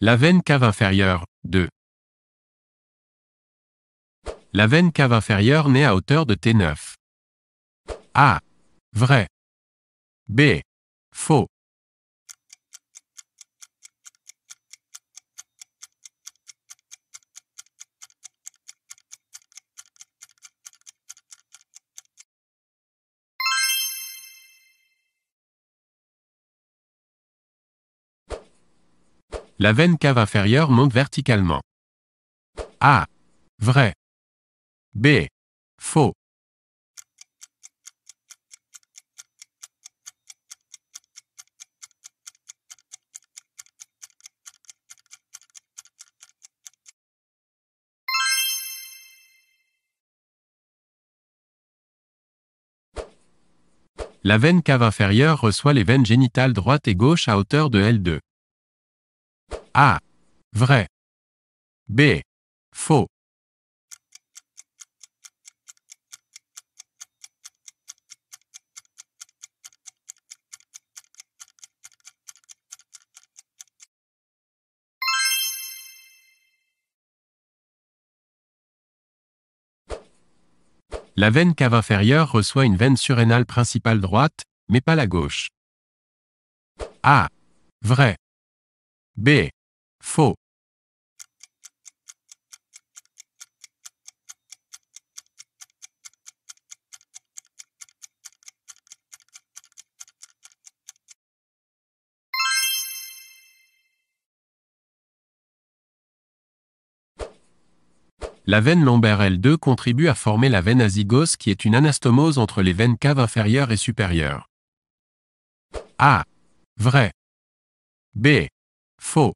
La veine cave inférieure, 2. La veine cave inférieure naît à hauteur de T9. A. Vrai. B. Faux. La veine cave inférieure monte verticalement. A. Vrai. B. Faux. La veine cave inférieure reçoit les veines génitales droite et gauche à hauteur de L2. A. Vrai. B. Faux. La veine cave inférieure reçoit une veine surrénale principale droite, mais pas la gauche. A. Vrai. B. Faux. La veine lombaire L2 contribue à former la veine azygos, qui est une anastomose entre les veines caves inférieures et supérieures. A. Vrai. B. Faux.